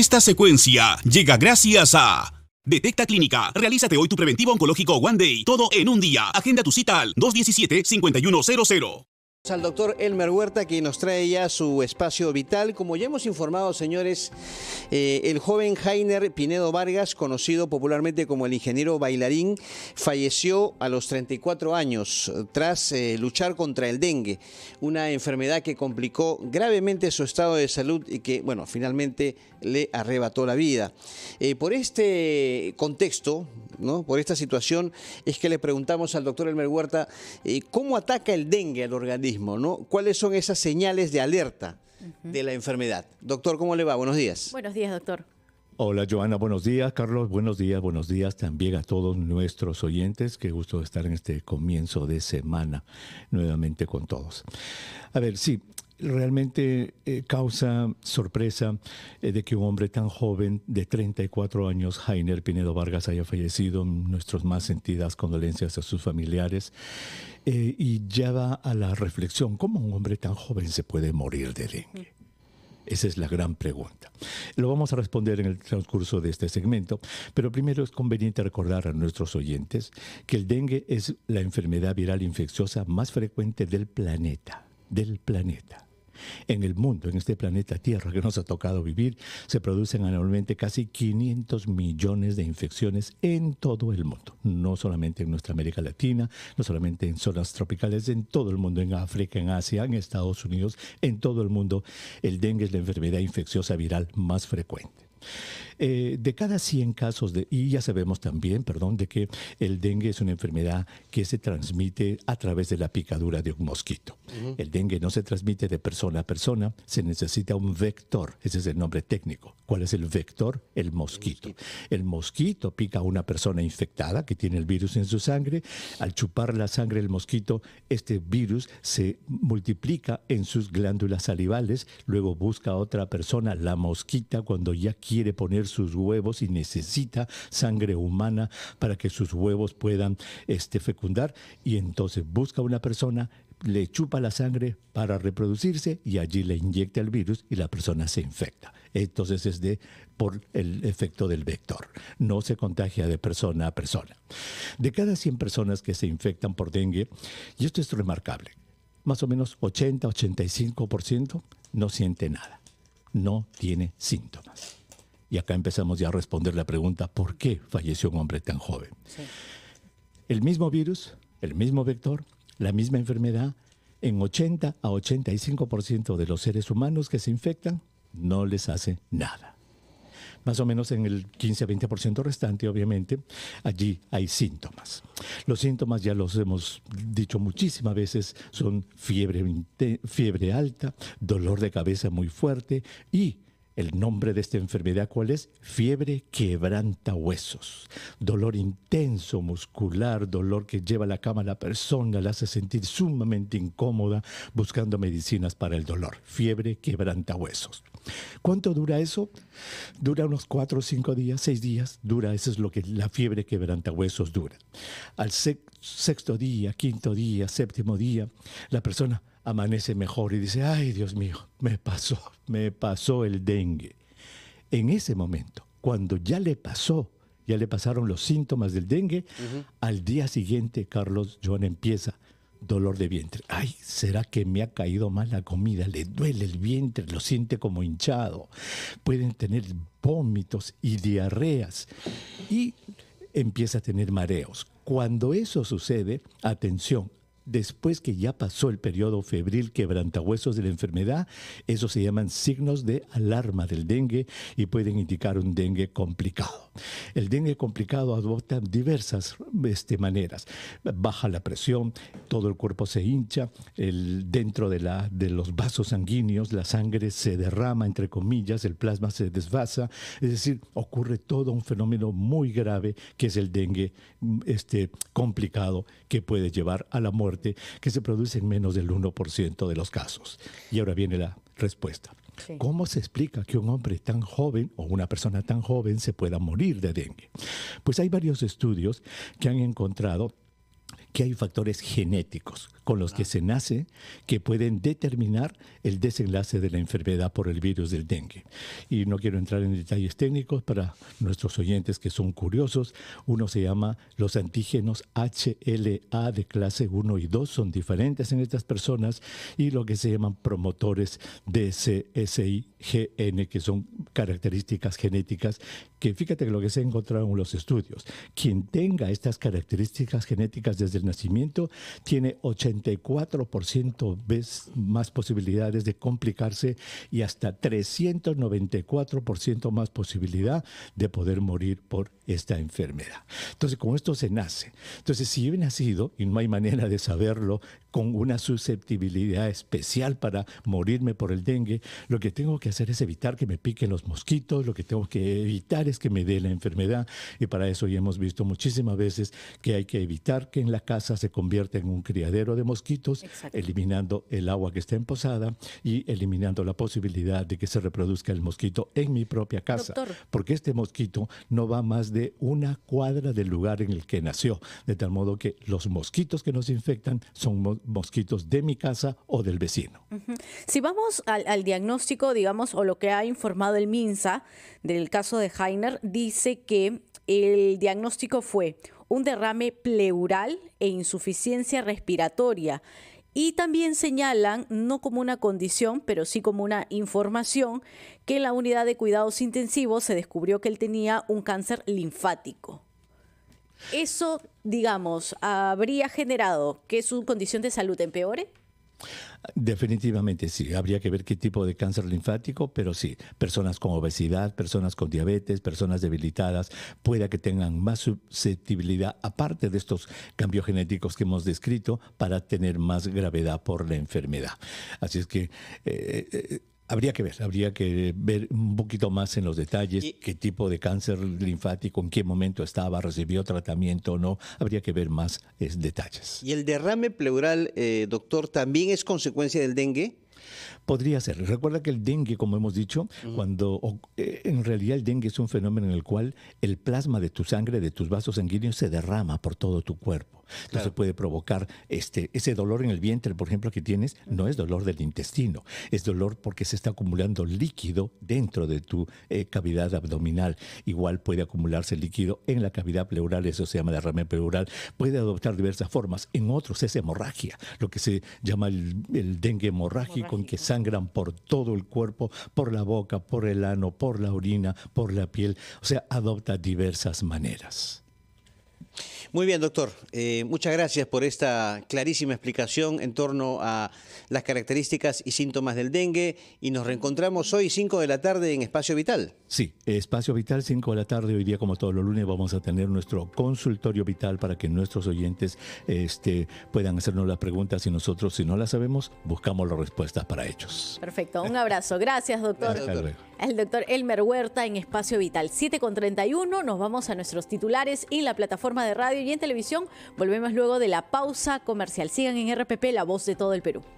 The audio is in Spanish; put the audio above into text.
Esta secuencia llega gracias a... Detecta Clínica. Realízate hoy tu preventivo oncológico One Day. Todo en un día. Agenda tu cita al 217-5100 al doctor Elmer Huerta que nos trae ya su espacio vital. Como ya hemos informado, señores, eh, el joven Jainer Pinedo Vargas, conocido popularmente como el ingeniero bailarín, falleció a los 34 años eh, tras eh, luchar contra el dengue, una enfermedad que complicó gravemente su estado de salud y que, bueno, finalmente le arrebató la vida. por este contexto, ¿no? por esta situación, es que le preguntamos al doctor Elmer Huerta cómo ataca el dengue al organismo ¿Cuáles son esas señales de alerta de la enfermedad? Doctor, ¿cómo le va? Buenos días. Buenos días, doctor. Hola Joana, buenos días. Carlos, buenos días, buenos días también a todos nuestros oyentes. Qué gusto estar en este comienzo de semana nuevamente con todos. A ver, sí, realmente eh, causa sorpresa eh, de que un hombre tan joven de 34 años, Jainer Pinedo Vargas, haya fallecido. Nuestras más sentidas condolencias a sus familiares. Eh, y y va a la reflexión, ¿cómo un hombre tan joven se puede morir de dengue? Esa es la gran pregunta. Lo vamos a responder en el transcurso de este segmento, pero primero es conveniente recordar a nuestros oyentes que el dengue es la enfermedad viral infecciosa más frecuente del planeta, del planeta en el mundo, en este planeta Tierra que nos ha tocado vivir, se producen anualmente casi 500 millones de infecciones en todo el mundo, no solamente en nuestra América Latina, no solamente en zonas tropicales, en todo el mundo, en África, en Asia, en Estados Unidos, en todo el mundo. El dengue es la enfermedad infecciosa viral más frecuente. Eh, de cada 100 casos, de, y ya sabemos también, perdón, de que el dengue es una enfermedad que se transmite a través de la picadura de un mosquito. El dengue no se transmite de persona a persona, se necesita un vector, ese es el nombre técnico. ¿Cuál es el vector? El mosquito. El mosquito, el mosquito pica a una persona infectada que tiene el virus en su sangre, al chupar la sangre del mosquito, este virus se multiplica en sus glándulas salivales, luego busca a otra persona, la mosquita, cuando ya quiere quiere poner sus huevos y necesita sangre humana para que sus huevos puedan este, fecundar y entonces busca una persona le chupa la sangre para reproducirse y allí le inyecta el virus y la persona se infecta. Entonces es de por el efecto del vector. No se contagia de persona a persona. De cada 100 personas que se infectan por dengue, y esto es remarcable, más o menos 80-85% no siente nada, no tiene síntomas. Y acá empezamos ya a responder la pregunta, ¿por qué falleció un hombre tan joven? El mismo virus, el mismo vector, la misma enfermedad, en 80 a 85% de los seres humanos que se infectan, no les hace nada. Más o menos en el 15-20% a restante, obviamente, allí hay síntomas. Los síntomas, ya los hemos dicho muchísimas veces, son fiebre, fiebre alta, dolor de cabeza muy fuerte y el nombre de esta enfermedad, ¿cuál es? Fiebre quebranta huesos. Dolor intenso muscular, dolor que lleva a la cama a la persona, la hace sentir sumamente incómoda buscando medicinas para el dolor. Fiebre quebranta huesos. ¿Cuánto dura eso? Dura unos cuatro, cinco días, seis días. Dura, eso es lo que la fiebre quebranta huesos dura. Al sexto día, quinto día, séptimo día, la persona amanece mejor y dice, ay Dios mío, me pasó, me pasó el dengue. En ese momento, cuando ya le pasó, ya le pasaron los síntomas del dengue, al día siguiente, Carlos Joan empieza dolor de vientre. Ay, ¿será que me ha caído mal la comida? Le duele el vientre, lo siente como hinchado. Pueden tener vómitos y diarreas. Y empieza a tener mareos. Cuando eso sucede, atención, después que ya pasó el periodo febril quebrantahuesos de la enfermedad. Esos se llaman signos de alarma del dengue y pueden indicar un dengue complicado. El dengue complicado adopta diversas este, maneras. Baja la presión, todo el cuerpo se hincha, el, dentro de, la, de los vasos sanguíneos la sangre se derrama, entre comillas, el plasma se desvasa. Es decir, ocurre todo un fenómeno muy grave que es el dengue este, complicado que puede llevar a la muerte que se produce en menos del 1% de los casos. Y ahora viene la respuesta. ¿Cómo se explica que un hombre tan joven o una persona tan joven se pueda morir de dengue? Pues hay varios estudios que han encontrado hay factores genéticos con los que se nace que pueden determinar el desenlace de la enfermedad por el virus del dengue. Y no quiero entrar en detalles técnicos para nuestros oyentes que son curiosos. Uno se llama los antígenos HLA de clase 1 y 2, son diferentes en estas personas, y lo que se llaman promotores de CSIGN, que son características genéticas que fíjate que lo que se ha encontrado en los estudios, quien tenga estas características genéticas desde el nacimiento, tiene 84% más posibilidades de complicarse y hasta 394% más posibilidad de poder morir por esta enfermedad. Entonces, con esto se nace. Entonces, si yo he nacido, y no hay manera de saberlo con una susceptibilidad especial para morirme por el dengue. Lo que tengo que hacer es evitar que me piquen los mosquitos, lo que tengo que evitar es que me dé la enfermedad y para eso ya hemos visto muchísimas veces que hay que evitar que en la casa se convierta en un criadero de mosquitos, eliminando el agua que está en posada y eliminando la posibilidad de que se reproduzca el mosquito en mi propia casa, porque este mosquito no va más de una cuadra del lugar en el que nació, de tal modo que los mosquitos que nos infectan son mosquitos de mi casa o del vecino. Si vamos al, al, diagnóstico, digamos, o lo que ha informado el MINSA del caso de Heiner, dice que el diagnóstico fue un derrame pleural e insuficiencia respiratoria. Y también señalan, no como una condición, pero sí como una información, que en la unidad de cuidados intensivos se descubrió que él tenía un cáncer linfático. ¿Eso, digamos, habría generado que su condición de salud empeore? Definitivamente sí, habría que ver qué tipo de cáncer linfático, pero sí, personas con obesidad, personas con diabetes, personas debilitadas, pueda que tengan más susceptibilidad, aparte de estos cambios genéticos que hemos descrito, para tener más gravedad por la enfermedad. Así es que... Eh, eh, Habría que ver, habría que ver un poquito más en los detalles qué tipo de cáncer linfático, en qué momento estaba, recibió tratamiento o no. Habría que ver más detalles. ¿Y el derrame pleural, eh, doctor, también es consecuencia del dengue? Podría ser. Recuerda que el dengue, como hemos dicho, cuando eh, en realidad el dengue es un fenómeno en el cual el plasma de tu sangre, de tus vasos sanguíneos, se derrama por todo tu cuerpo. Entonces puede provocar este, ese dolor en el vientre, por ejemplo, que tienes, no es dolor del intestino, es dolor porque se está acumulando líquido dentro de tu eh, cavidad abdominal. Igual puede acumularse líquido en la cavidad pleural, eso se llama derrame pleural. Puede adoptar diversas formas. En otros es hemorragia, lo que se llama el dengue hemorrágico, en que sangran por todo el cuerpo, por la boca, por el ano, por la orina, por la piel. O sea, adopta diversas maneras. Muy bien, doctor. Eh, muchas gracias por esta clarísima explicación en torno a las características y síntomas del dengue. Y nos reencontramos hoy 5 de la tarde en Espacio Vital. Sí, Espacio Vital 5 de la tarde. Hoy día, como todos los lunes, vamos a tener nuestro consultorio vital para que nuestros oyentes este, puedan hacernos las preguntas y nosotros, si no las sabemos, buscamos las respuestas para ellos. Perfecto. Un abrazo. Gracias, doctor. doctor. El doctor Elmer Huerta en Espacio Vital. 7 con 31. Nos vamos a nuestros titulares y la plataforma de radio y en televisión. Volvemos luego de la pausa comercial. Sigan en RPP, la voz de todo el Perú.